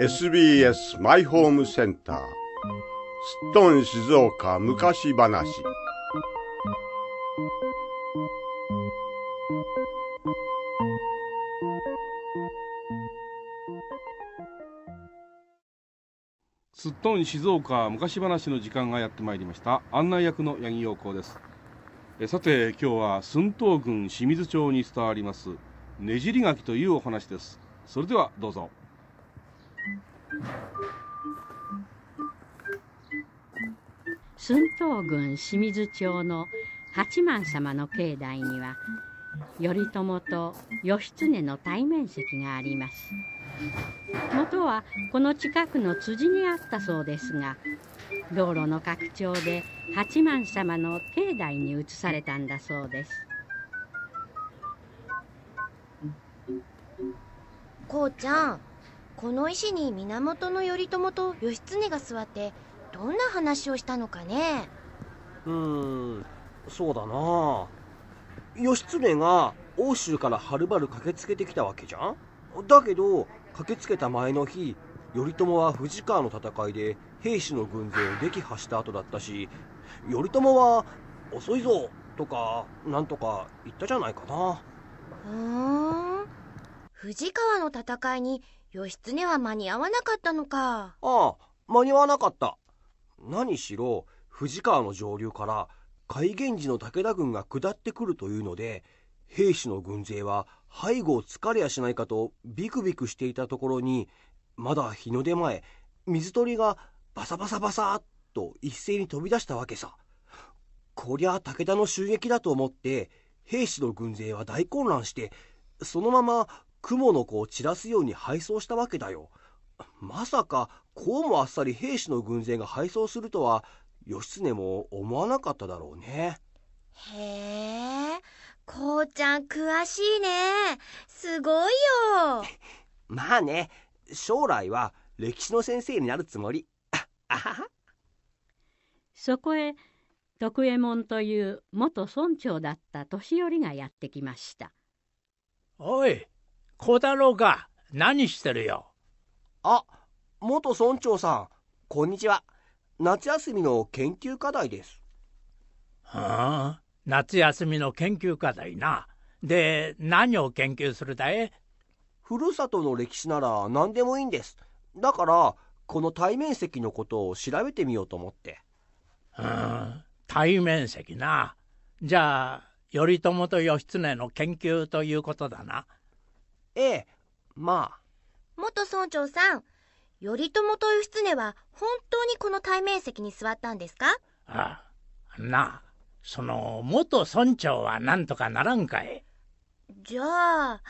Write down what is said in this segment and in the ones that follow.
SBS マイホームセンターすっとん静岡昔話すっとん静岡昔話の時間がやってまいりました案内役の八木陽光ですさて今日は寸東郡清水町に伝わりますねじり柿というお話ですそれではどうぞ駿東郡清水町の八幡様の境内には頼朝と義経の対面席があります元はこの近くの辻にあったそうですが道路の拡張で八幡様の境内に移されたんだそうですこうちゃんこの石に源頼朝と義経が座ってどんな話をしたのかねうんそうだな義経が奥州からはるばる駆けつけてきたわけじゃんだけど駆けつけた前の日頼朝は藤川の戦いで兵士の軍勢を撃破した後だったし頼朝は「遅いぞ」とかなんとか言ったじゃないかなふん藤川の戦いに義経は間に合わなかったのかああ間に合わなかった何しろ藤川の上流から開元寺の武田軍が下ってくるというので兵士の軍勢は背後をつかれやしないかとビクビクしていたところにまだ日の出前、水鳥がバサバサバサッと一斉に飛び出したわけさ。こりゃ武田の襲撃だと思って、兵士の軍勢は大混乱して、そのまま雲の子を散らすように敗走したわけだよ。まさか、こうもあっさり兵士の軍勢が敗走するとは、義経も思わなかっただろうね。へえ、こうちゃん詳しいね。すごいよ。まあね、将来は歴史の先生になるつもり。そこへ徳右衛門という元村長だった年寄りがやってきました。おい、小太郎か、何してるよ。あ、元村長さん、こんにちは。夏休みの研究課題です。はあ、夏休みの研究課題な。で、何を研究するだいふるさとの歴史なら何でもいいんです。だから、この対面積のことを調べてみようと思って。うん、対面積な。じゃあ、頼朝と義経の研究ということだな。ええ、まあ。元村長さん、頼朝と義経は本当にこの対面席に座ったんですかああ、なあ、その元村長はなんとかならんかい。じゃあ、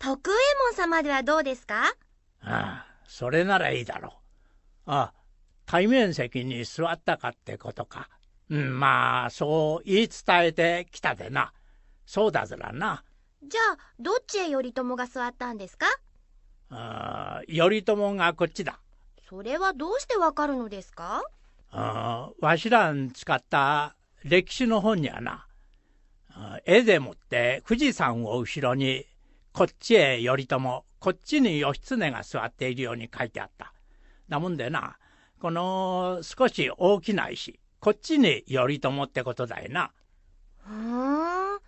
徳右衛門様ではどうですかああ、それならいいだろう。あ対面席に座ったかってことか。うん、まあ、そう言い伝えてきたでな。そうだずらな。じゃあ、どっちへ頼朝が座ったんですかああ、頼朝がこっちだ。それはどうしてわかるのですかああ、わしらん使った歴史の本にはな、絵でもって富士山を後ろにこっちへ頼朝、こっちに義経が座っているように書いてあった。だもんでな、この少し大きな石、こっちに頼朝ってことだよな。ふん。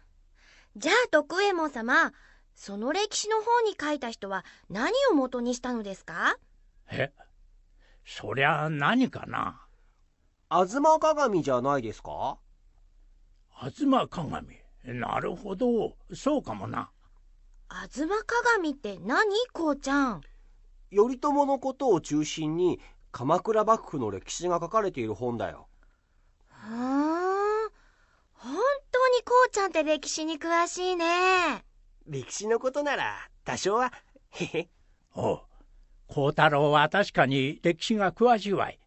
じゃあ徳右衛門様、その歴史の方に書いた人は何を元にしたのですかえそりゃ何かな。吾妻鏡じゃないですか吾妻鏡。なるほど。そうかもな。吾妻鏡って何こうちゃん頼朝のことを中心に鎌倉幕府の歴史が書かれている本だよふん本当にこうちゃんって歴史に詳しいね歴史のことなら多少はへへおう孝太郎は確かに歴史が詳しいわい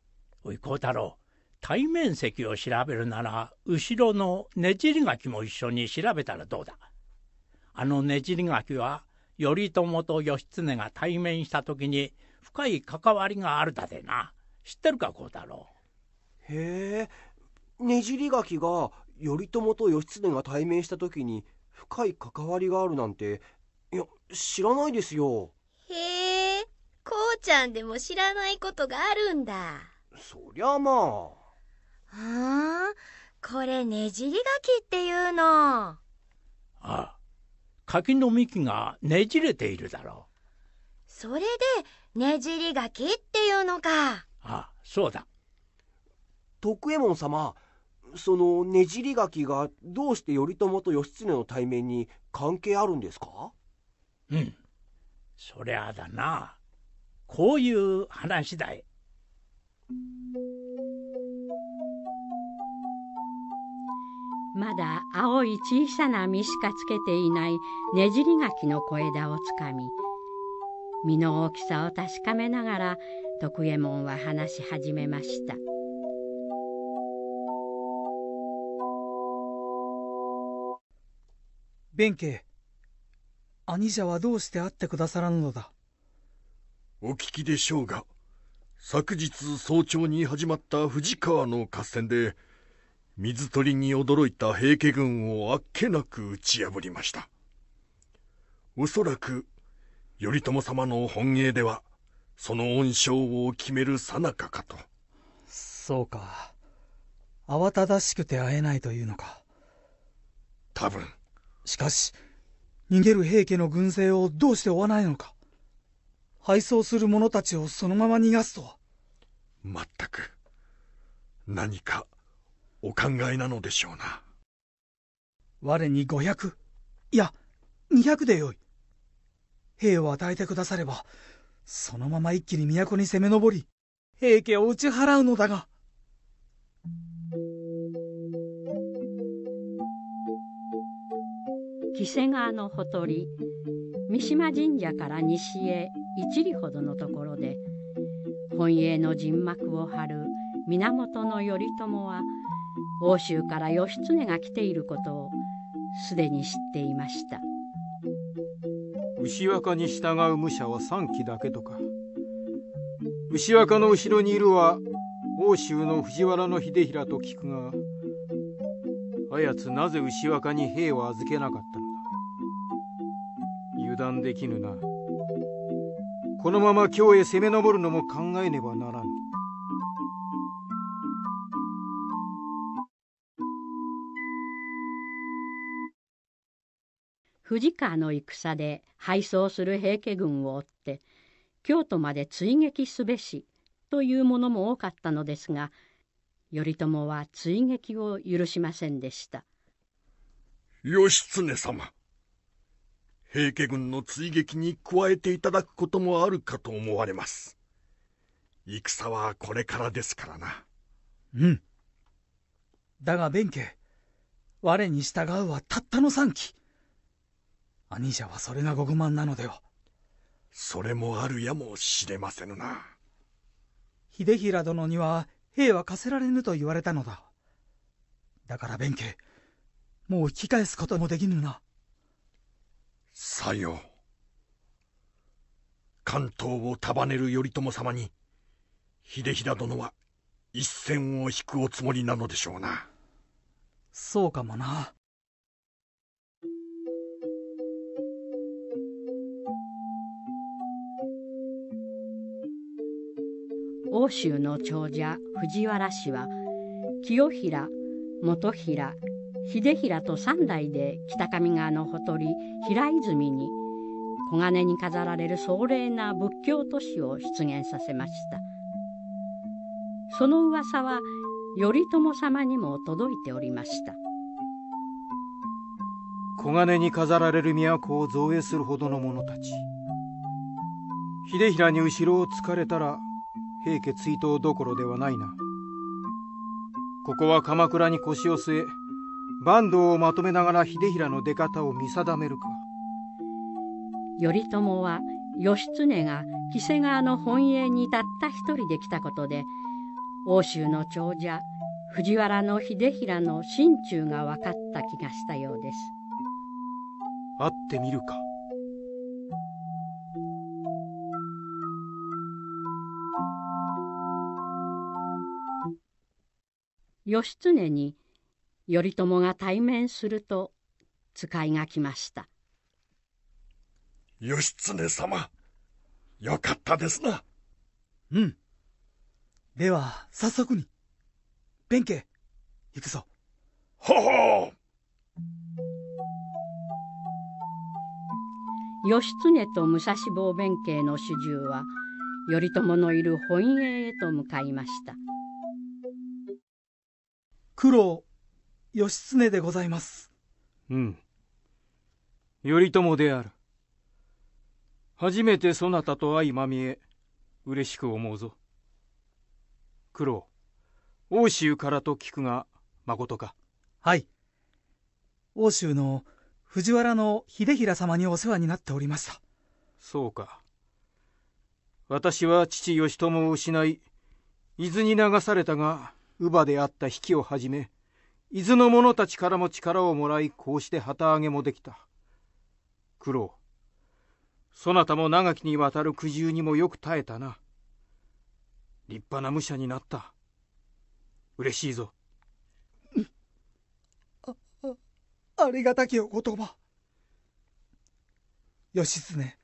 おい孝太郎対面積を調べるなら後ろのねじり書きも一緒に調べたらどうだあのねじり書きは頼朝と義経が対面した時に深い関わりがあるだでな知ってるか孝太郎へえねじり書きが頼朝と義経が対面した時に深い関わりがあるなんていや知らないですよへえこうちゃんでも知らないことがあるんだそりゃまあふんこれねじり書きっていうのああ柿の幹がねじれているだろう。それで、ねじり柿っていうのか。あ、そうだ。徳右衛門様、そのねじり柿がどうして頼朝と義経の対面に関係あるんですかうん。そりゃあだな。こういう話だい。まだ青い小さな実しかつけていないねじり柿の小枝をつかみ実の大きさを確かめながら徳右衛門は話し始めました。弁慶、兄者はどうして会ってくださらぬのだお聞きでしょうが、昨日早朝に始まった藤川の合戦で、水鳥に驚いた平家軍をあっけなく打ち破りましたおそらく頼朝様の本営ではその恩賞を決めるさなかかとそうか慌ただしくて会えないというのか多分しかし逃げる平家の軍勢をどうして追わないのか敗走する者たちをそのまま逃がすとはまったく何かお考えなのでしょうな我に五百いや二百でよい兵を与えてくださればそのまま一気に都に攻め上り平家を打ち払うのだが黄瀬川のほとり三島神社から西へ一里ほどのところで本営の陣幕を張る源頼朝は奥州から義経が来ていることをすでに知っていました牛若に従う武者は3騎だけとか牛若の後ろにいるは奥州の藤原の秀衡と聞くがあやつなぜ牛若に兵を預けなかったのだ油断できぬなこのまま京へ攻め上るのも考えねばならぬ。藤川の戦で敗走する平家軍を追って、京都まで追撃すべしというものも多かったのですが、頼朝は追撃を許しませんでした。義経様、平家軍の追撃に加えていただくこともあるかと思われます。戦はこれからですからな。うん。だが弁慶、我に従うはたったの3期。兄者はそれがご不満なのではそれもあるやもしれませぬな秀衡殿には兵は課せられぬと言われたのだだから弁慶もう引き返すこともできぬなさよう関東を束ねる頼朝様に秀衡殿は一線を引くおつもりなのでしょうなそうかもな奥州の長者藤原氏は清平元平秀平と三代で北上川のほとり平泉に黄金に飾られる壮麗な仏教都市を出現させましたその噂は頼朝様にも届いておりました黄金に飾られる都を造営するほどの者たち秀平に後ろをつかれたら平家追討どころではないな。ここは鎌倉に腰を据え、坂東をまとめながら秀衡の出方を見定めるか。頼朝は義経が黄瀬川の本営にたった一人で来たことで、欧州の長者、藤原の秀衡の心中が分かった気がしたようです。会ってみるか。義経に頼朝が対面すると使いが来ました義経様よかったですなうんでは早速に弁慶行くぞほほ義経と武蔵坊弁慶の主従は頼朝のいる本営へと向かいました九郎義経でございます。うん。頼朝である。初めてそなたと相まみえ、嬉しく思うぞ。九郎、奥州からと聞くが、まことか。はい。奥州の藤原の秀衡様にお世話になっておりました。そうか。私は父義朝を失い、伊豆に流されたが、乳母であった比企をはじめ伊豆の者たちからも力をもらいこうして旗揚げもできた九郎そなたも長きにわたる苦渋にもよく耐えたな立派な武者になった嬉しいぞああありがたきお言葉義経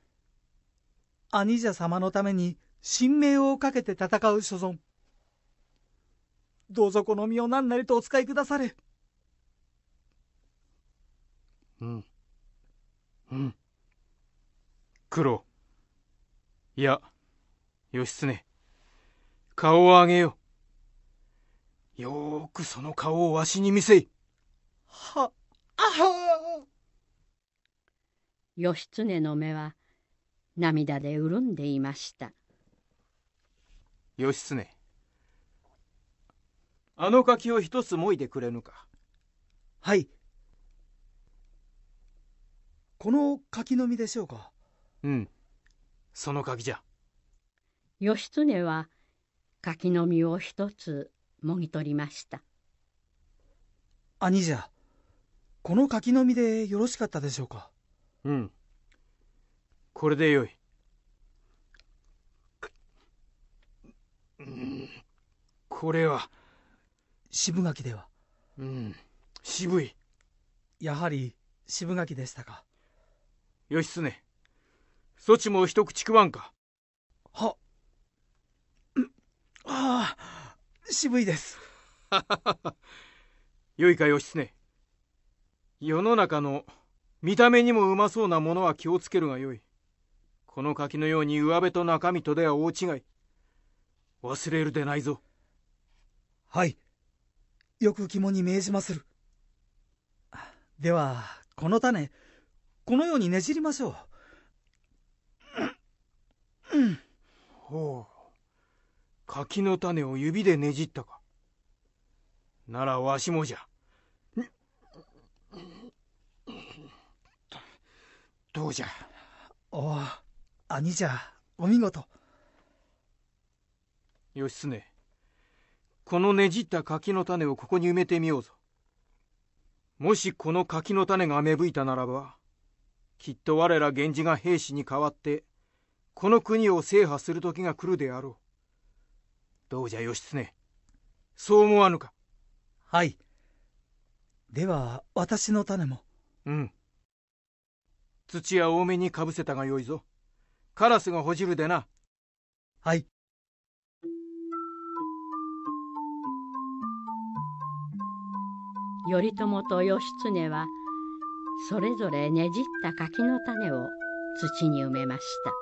兄者様のために神明をかけて戦う所存どうぞこの身を何なりとお使いくだされうんうん九郎いや義経顔を上げようよーくその顔をわしに見せいはあは義経の目は涙で潤んでいました義経あの柿を一つもいでくれぬかはいこの柿の実でしょうかうんその柿じゃ義経は柿の実を一つもぎ取りました兄じゃこの柿の実でよろしかったでしょうかうんこれでよい、これは渋柿ではうん渋いやはり渋柿でしたか義経そちも一口食わんかはああ渋いです よいか義経世の中の見た目にもうまそうなものは気をつけるがよいこの柿のように上辺と中身とでは大違い忘れるでないぞはいよく肝に銘じまする。では、この種、このようにねじりましょう。うん。ほう。柿の種を指でねじったか。ならわしもじゃ。どうじゃ。おお、兄じゃ、お見事。義経。このねじった柿の種をここに埋めてみようぞ。もしこの柿の種が芽吹いたならば、きっと我ら源氏が兵士に代わって、この国を制覇する時が来るであろう。どうじゃ義経、そう思わぬか。はい。では、私の種も。うん。土は多めにかぶせたがよいぞ。カラスがほじるでな。はい。頼朝と義経はそれぞれねじった柿の種を土に埋めました。